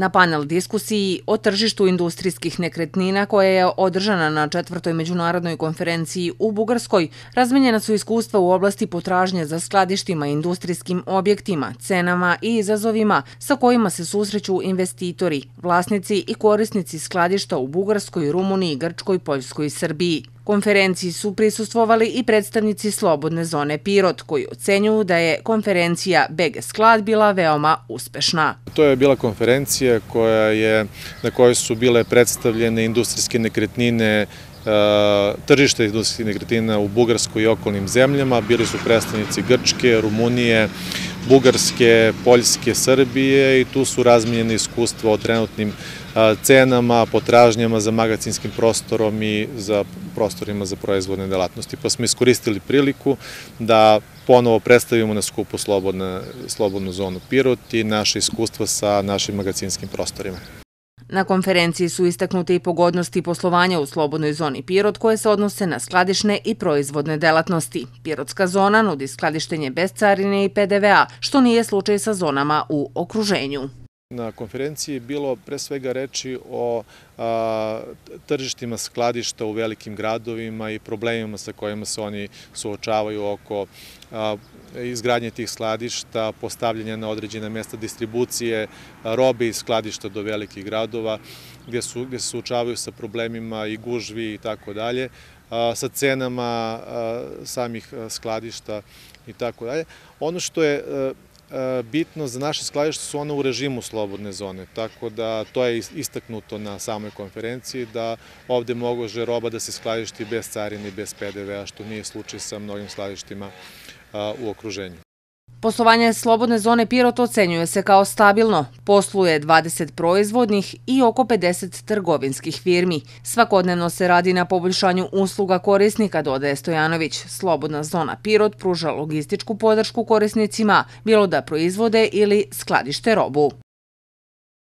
Na panel diskusiji o tržištu industrijskih nekretnina koja je održana na četvrtoj međunarodnoj konferenciji u Bugarskoj razmenjena su iskustva u oblasti potražnje za skladištima, industrijskim objektima, cenama i izazovima sa kojima se susreću investitori, vlasnici i korisnici skladišta u Bugarskoj, Rumuniji, Grčkoj, Poljskoj i Srbiji. Konferenciji su prisustvovali i predstavnici Slobodne zone Pirot, koji ocenju da je konferencija BG Sklad bila veoma uspešna. To je bila konferencija koja je, na kojoj su bile predstavljene industrijske nekretnine e, tržište industrijskih nekretnina u Bugarskoj i okolnim zemljama. Bili su predstavnici Grčke, Rumunije, Bugarske, Poljske, Srbije i tu su razminjene iskustva o trenutnim cenama, potražnjama za magacinskim prostorom i za prostorima za proizvodne delatnosti. Pa smo iskoristili priliku da ponovo predstavimo na skupu Slobodnu zonu Pirot i naše iskustva sa našim magacinskim prostorima. Na konferenciji su istaknute i pogodnosti poslovanja u slobodnoj zoni Pirot koje se odnose na skladišne i proizvodne delatnosti. Pirotska zona nudi skladištenje bez carine i PDV-a, što nije slučaj sa zonama u okruženju. Na konferenciji je bilo pre svega reči o tržištima skladišta u velikim gradovima i problemima sa kojima se oni suočavaju oko izgradnje tih skladišta, postavljanja na određene mesta distribucije robe iz skladišta do velikih gradova, gde, se suočavaju sa problemima i gužvi i tako dalje, sa cenama samih skladišta i tako dalje. Ono što je bitno za naše skladište su one u režimu slobodne zone, tako da to je istaknuto na samoj konferenciji, da ovde mogože roba da se skladišti bez carine i bez PDV-a, što nije slučaj sa mnogim skladištima u okruženju. Poslovanje Slobodne zone Pirot ocenjuje se kao stabilno. Posluje 20 proizvodnih i oko 50 trgovinskih firmi. Svakodnevno se radi na poboljšanju usluga korisnika, dodaje Stojanović. Slobodna zona Pirot pruža logističku podršku korisnicima, bilo da proizvode ili skladište robu.